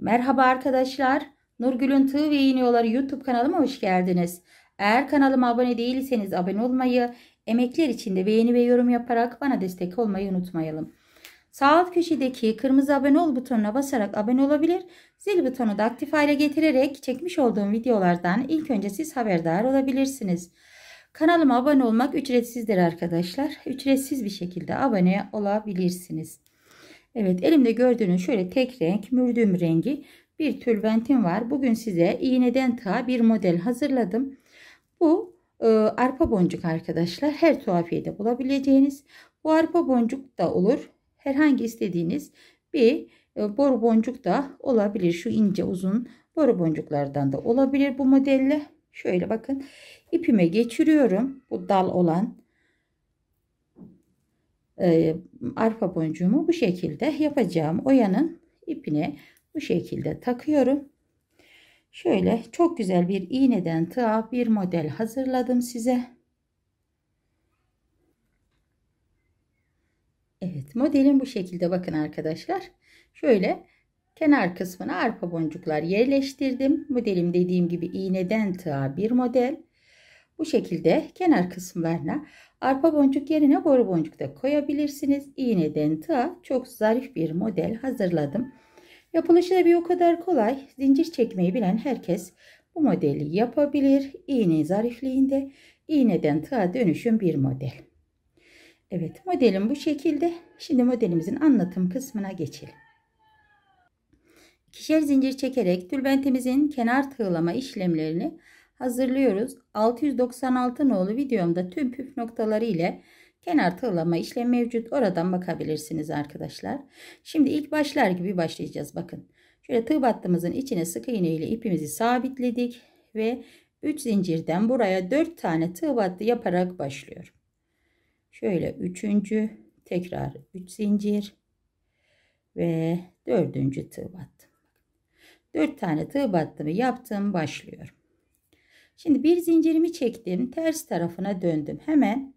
Merhaba arkadaşlar. Nurgül'ün Tığ ve İğniyorları YouTube kanalıma hoş geldiniz. Eğer kanalıma abone değilseniz abone olmayı, emekler için de beğeni ve yorum yaparak bana destek olmayı unutmayalım. Sağ alt köşedeki kırmızı abone ol butonuna basarak abone olabilir, zil butonu da aktif hale getirerek çekmiş olduğum videolardan ilk önce siz haberdar olabilirsiniz. Kanalıma abone olmak ücretsizdir arkadaşlar. Ücretsiz bir şekilde abone olabilirsiniz. Evet elimde gördüğünüz şöyle tek renk mürdüm rengi bir tülbentim var. Bugün size iğneden ta bir model hazırladım. Bu e, arpa boncuk arkadaşlar her tuhafiyede bulabileceğiniz. Bu arpa boncuk da olur. Herhangi istediğiniz bir e, boru boncuk da olabilir. Şu ince uzun boru boncuklardan da olabilir bu modelle. Şöyle bakın ipime geçiriyorum bu dal olan ee, arpa boncuğumu bu şekilde yapacağım oyanın ipini bu şekilde takıyorum. Şöyle çok güzel bir iğneden tığa bir model hazırladım size. Evet modelim bu şekilde bakın arkadaşlar. Şöyle kenar kısmına arpa boncuklar yerleştirdim. Modelim dediğim gibi iğneden tığa bir model. Bu şekilde kenar kısımlarına arpa boncuk yerine boru boncuk da koyabilirsiniz. İğneden ta çok zarif bir model hazırladım. Yapılışı da bir o kadar kolay. Zincir çekmeyi bilen herkes bu modeli yapabilir. İğne zarifliğinde iğneden tığa dönüşüm bir model. Evet modelim bu şekilde. Şimdi modelimizin anlatım kısmına geçelim. İkişer zincir çekerek tülbentimizin kenar tığlama işlemlerini hazırlıyoruz. 696 nolu videomda tüm püf noktaları ile kenar tığlama işlemi mevcut. Oradan bakabilirsiniz arkadaşlar. Şimdi ilk başlar gibi başlayacağız. Bakın şöyle tığ battığımızın içine sık iğne ile ipimizi sabitledik ve 3 zincirden buraya 4 tane tığ battı yaparak başlıyorum. Şöyle 3. tekrar 3 zincir ve 4. tığ battım. 4 tane tığ battımı yaptım başlıyorum. Şimdi bir zincirimi çektim. Ters tarafına döndüm. Hemen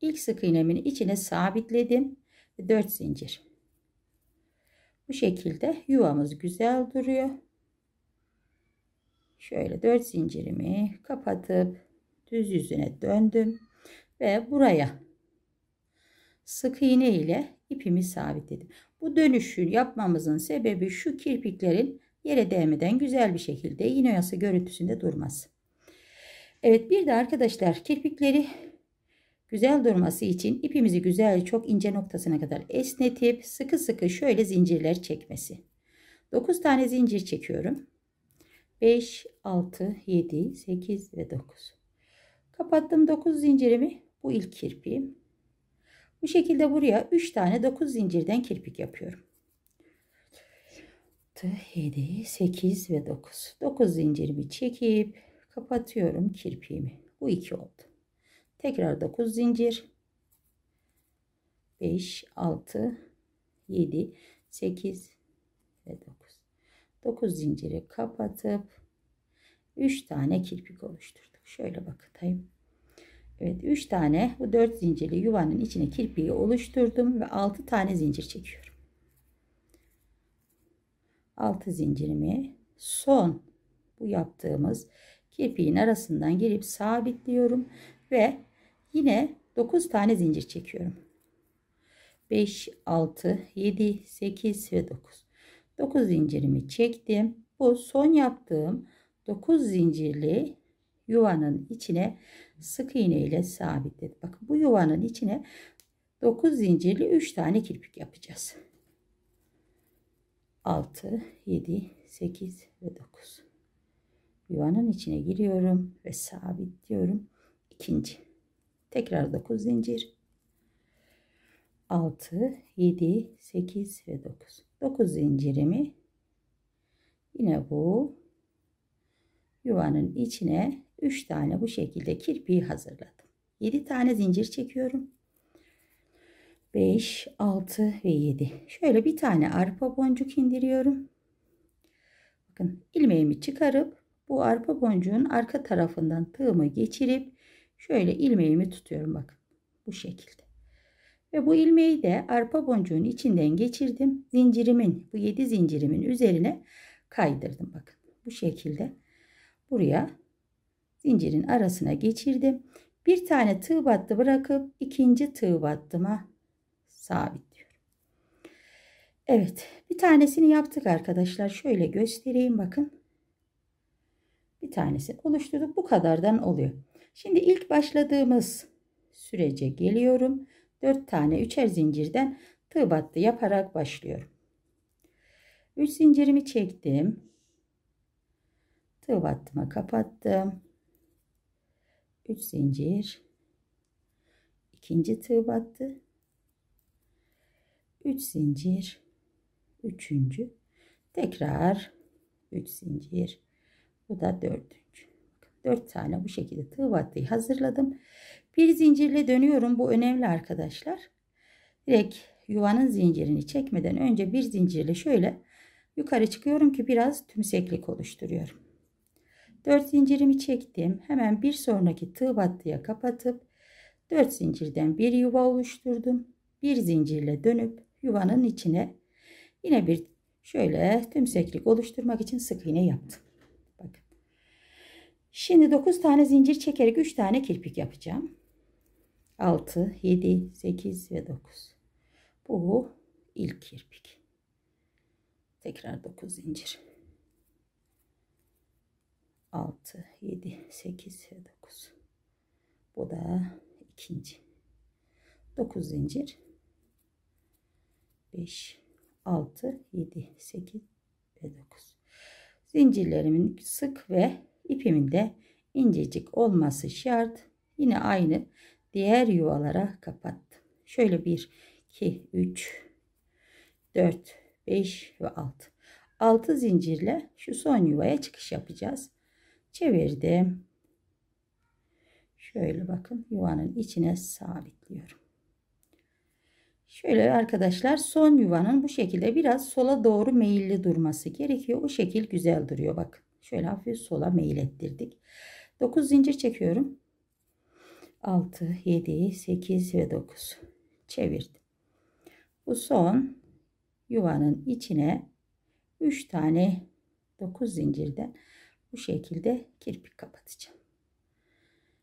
ilk sık iğnemin içine sabitledim. 4 zincir. Bu şekilde yuvamız güzel duruyor. Şöyle 4 zincirimi kapatıp düz yüzüne döndüm ve buraya sık iğne ile ipimi sabitledim. Bu dönüşü yapmamızın sebebi şu kirpiklerin yere değmeden güzel bir şekilde iğne oyası görüntüsünde durması. Evet bir de arkadaşlar kirpikleri güzel durması için ipimizi güzel çok ince noktasına kadar esnetip sıkı sıkı şöyle zincirler çekmesi. 9 tane zincir çekiyorum. 5, 6, 7, 8 ve 9. Kapattım 9 zincirimi. Bu ilk kirpiğim. Bu şekilde buraya 3 tane 9 zincirden kirpik yapıyorum. 6, 7, 8 ve 9. 9 zincirimi çekip Kapatıyorum kirpiğimi. Bu iki oldu. Tekrar 9 zincir. 5, 6, 7, 8 ve 9. 9 zinciri kapatıp 3 tane kirpik oluşturduk. Şöyle bakayım. Evet 3 tane bu 4 zincirli yuvanın içine kirpiği oluşturdum ve 6 tane zincir çekiyorum. 6 zincirimi son bu yaptığımız kirpiğin arasından girip sabitliyorum ve yine 9 tane zincir çekiyorum. 5, 6, 7, 8 ve 9. 9 zincirimi çektim. Bu son yaptığım 9 zincirli yuvanın içine sık iğne ile sabitledim. Bakın bu yuvanın içine 9 zincirli 3 tane kirpik yapacağız. 6, 7, 8 ve 9 yuvanın içine giriyorum ve sabitliyorum. İkinci. Tekrar 9 zincir. 6, 7, 8 ve 9. 9 zincirimi yine bu yuvanın içine 3 tane bu şekilde kirpiği hazırladım. 7 tane zincir çekiyorum. 5, 6 ve 7. Şöyle bir tane arpa boncuk indiriyorum. Bakın ilmeğimi çıkarıp bu arpa boncuğun arka tarafından tığımı geçirip şöyle ilmeğimi tutuyorum bakın bu şekilde. Ve bu ilmeği de arpa boncuğun içinden geçirdim. Zincirimin bu 7 zincirimin üzerine kaydırdım bakın bu şekilde. Buraya zincirin arasına geçirdim. Bir tane tığ battı bırakıp ikinci tığ battıma sabitliyorum. Evet bir tanesini yaptık arkadaşlar. Şöyle göstereyim bakın bir tanesini oluşturduk. Bu kadardan oluyor. Şimdi ilk başladığımız sürece geliyorum. 4 tane üçer zincirden tığ battı yaparak başlıyorum. 3 zincirimi çektim. Tığ battıma kapattım. 3 zincir. ikinci tığ battı. 3 zincir. Üçüncü. Tekrar 3 üç zincir. Bu da dördüncü. Dört tane bu şekilde tığ battıyı hazırladım. Bir zincirle dönüyorum. Bu önemli arkadaşlar. Direkt yuvanın zincirini çekmeden önce bir zincirle şöyle yukarı çıkıyorum ki biraz tümseklik oluşturuyorum. Dört zincirimi çektim. Hemen bir sonraki tığ battıya kapatıp dört zincirden bir yuva oluşturdum. Bir zincirle dönüp yuvanın içine yine bir şöyle tümseklik oluşturmak için sık iğne yaptım. Şimdi 9 tane zincir çekerek 3 tane kirpik yapacağım. 6, 7, 8 ve 9. Bu ilk kirpik. Tekrar 9 zincir. 6, 7, 8 ve 9. Bu da ikinci. 9 zincir. 5, 6, 7, 8 ve 9. Zincirlerimin sık ve İpimin de incecik olması şart. Yine aynı diğer yuvalara kapattım. Şöyle 1, 2, 3, 4, 5 ve 6. 6 zincirle şu son yuvaya çıkış yapacağız. Çevirdim. Şöyle bakın yuvanın içine sabitliyorum. Şöyle arkadaşlar son yuvanın bu şekilde biraz sola doğru meyilli durması gerekiyor. O şekil güzel duruyor bakın. Şöyle hafif sola meyil ettirdik. 9 zincir çekiyorum. 6, 7, 8 ve 9. Çevirdim. Bu son yuvanın içine 3 tane 9 zincirden bu şekilde kirpik kapatacağım.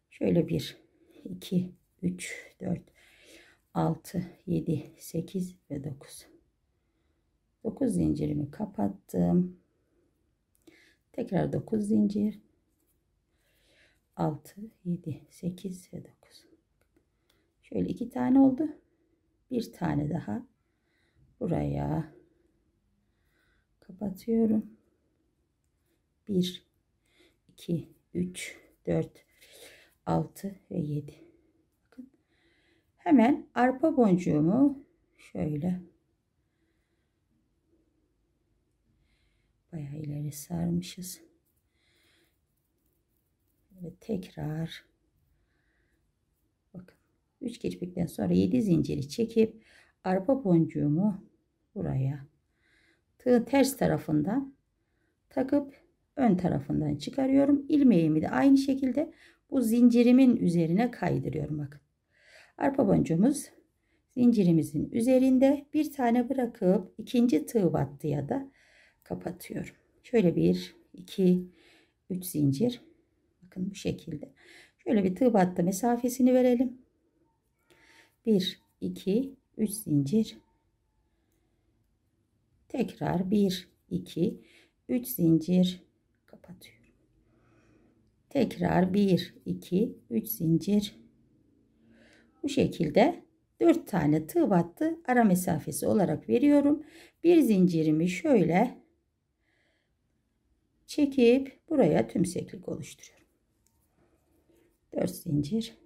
Şöyle 1, 2, 3, 4, 6, 7, 8 ve 9. 9 zincirimi kapattım. Tekrar 9 zincir. 6, 7, 8 ve 9. Şöyle iki tane oldu. Bir tane daha. Buraya kapatıyorum. 1, 2, 3, 4, 6 ve 7. Hemen arpa boncuğumu şöyle bayağı ileri sarmışız. Ve tekrar bakın 3 kirpikten sonra 7 zinciri çekip arpa boncuğumu buraya tığ ters tarafından takıp ön tarafından çıkarıyorum. İlmeğimi de aynı şekilde bu zincirimin üzerine kaydırıyorum bakın. Arpa boncuğumuz zincirimizin üzerinde bir tane bırakıp ikinci tığ battı ya da kapatıyorum. Şöyle bir, iki, üç zincir. Bakın bu şekilde. Şöyle bir tığ battı mesafesini verelim. Bir, iki, üç zincir. Tekrar bir, iki, üç zincir kapatıyorum. Tekrar bir, iki, üç zincir. Bu şekilde 4 tane tığ battı ara mesafesi olarak veriyorum. Bir zincirimi şöyle çekip buraya tümseklik oluşturuyorum. 4 zincir.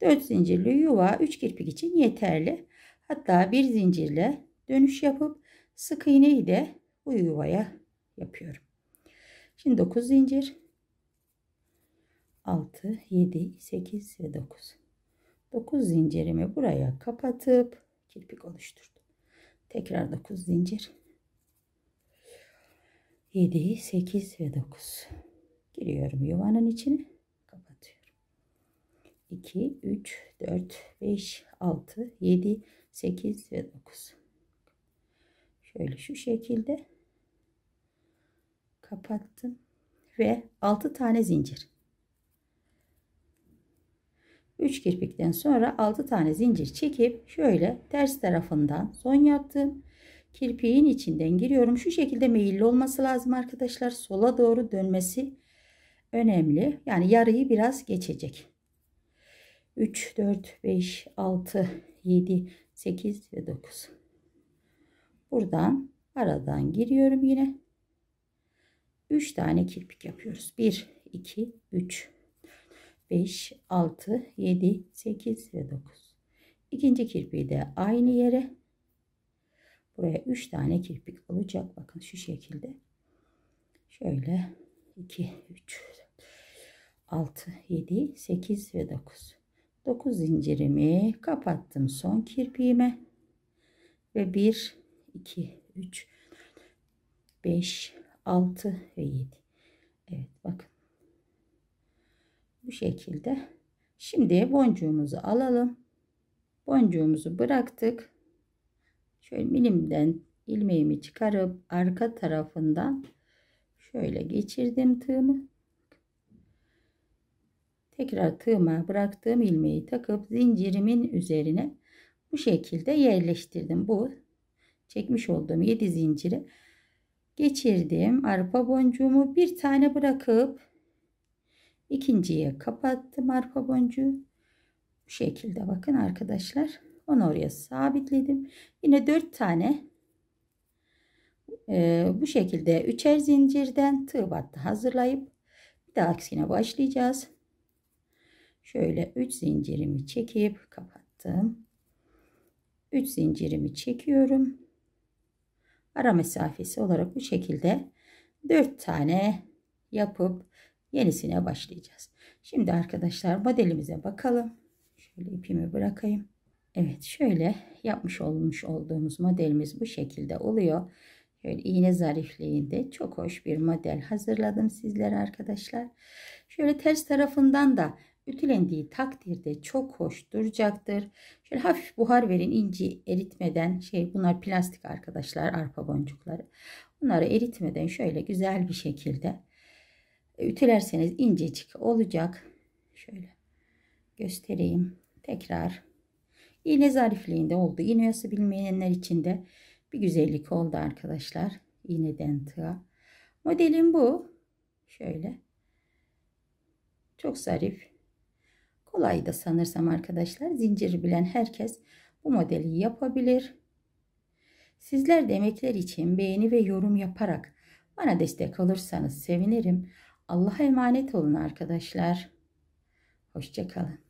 4 zincirli yuva 3 kirpik için yeterli. Hatta bir zincirle dönüş yapıp sık iğneyi de bu yuvaya yapıyorum. Şimdi 9 zincir. 6, 7, 8 ve 9. 9 zincirimi buraya kapatıp kirpik oluşturdum. Tekrar 9 zincir. 7, 8 ve 9. Giriyorum yuvanın içine. Kapatıyorum. 2, 3, 4, 5, 6, 7, 8 ve 9. Şöyle şu şekilde kapattım. Ve 6 tane zincir. 3 kirpikten sonra 6 tane zincir çekip şöyle ters tarafından son yaptım. Kirpiğin içinden giriyorum. Şu şekilde meyilli olması lazım arkadaşlar. Sola doğru dönmesi önemli. Yani yarıyı biraz geçecek. 3, 4, 5, 6, 7, 8 ve 9. Buradan aradan giriyorum yine. 3 tane kirpik yapıyoruz. 1, 2, 3, 5, 6, 7, 8 ve 9. İkinci kirpiği de aynı yere Buraya 3 tane kirpik olacak. Bakın şu şekilde. Şöyle 2, 3, 6, 7, 8 ve 9. 9 zincirimi kapattım son kirpiğime. Ve 1, 2, 3, 5, 6 ve 7. Evet bakın. Bu şekilde. Şimdi boncuğumuzu alalım. Boncuğumuzu bıraktık şöyle milimden ilmeğimi çıkarıp arka tarafından şöyle geçirdim tığımı. Tekrar tığıma bıraktığım ilmeği takıp zincirimin üzerine bu şekilde yerleştirdim. Bu çekmiş olduğum 7 zinciri geçirdim. Arpa boncuğumu bir tane bırakıp ikinciye kapattım arpa boncuğu. Bu şekilde bakın arkadaşlar. Onu oraya sabitledim. Yine 4 tane e, bu şekilde üçer zincirden tığ battı hazırlayıp bir de aksine başlayacağız. Şöyle 3 zincirimi çekip kapattım. 3 zincirimi çekiyorum. Ara mesafesi olarak bu şekilde 4 tane yapıp yenisine başlayacağız. Şimdi arkadaşlar modelimize bakalım. Şöyle ipimi bırakayım. Evet şöyle yapmış olmuş olduğumuz modelimiz bu şekilde oluyor. Şöyle iğne zarifliğinde çok hoş bir model hazırladım sizlere arkadaşlar. Şöyle ters tarafından da ütülendiği takdirde çok hoş duracaktır. Şöyle hafif buhar verin inci eritmeden şey bunlar plastik arkadaşlar arpa boncukları. Bunları eritmeden şöyle güzel bir şekilde ütülerseniz incecik olacak. Şöyle göstereyim. Tekrar İğne zarifliğinde oldu. İğne yası bilmeyenler için de bir güzellik oldu arkadaşlar. İğneden tığa. Modelim bu. Şöyle. Çok zarif. Kolay da sanırsam arkadaşlar. Zinciri bilen herkes bu modeli yapabilir. Sizler de emekler için beğeni ve yorum yaparak bana destek olursanız sevinirim. Allah'a emanet olun arkadaşlar. Hoşçakalın.